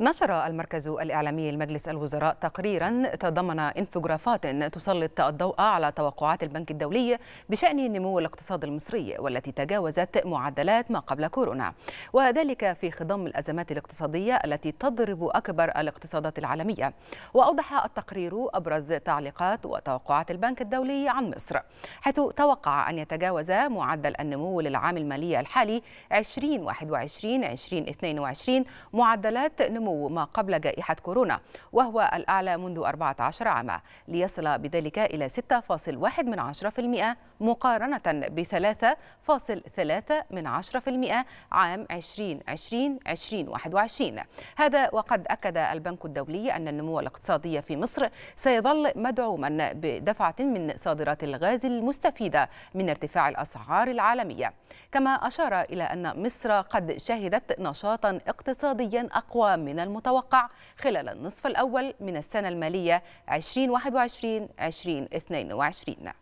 نشر المركز الإعلامي لمجلس الوزراء تقريرا تضمن انفجرافات تسلط الضوء على توقعات البنك الدولي بشأن نمو الاقتصاد المصري والتي تجاوزت معدلات ما قبل كورونا وذلك في خضم الأزمات الاقتصادية التي تضرب أكبر الاقتصادات العالمية وأوضح التقرير أبرز تعليقات وتوقعات البنك الدولي عن مصر حيث توقع أن يتجاوز معدل النمو للعام المالي الحالي 2021 2022 معدلات نمو نمو ما قبل جائحة كورونا وهو الأعلى منذ 14 عاما ليصل بذلك إلى 6.1% مقارنة ب 3.3% عام 2020 2021 هذا وقد أكد البنك الدولي أن النمو الاقتصادي في مصر سيظل مدعوما بدفعة من صادرات الغاز المستفيدة من ارتفاع الأسعار العالمية كما أشار إلى أن مصر قد شهدت نشاطا اقتصاديا أقوى من المتوقع خلال النصف الأول من السنة المالية 2021 2022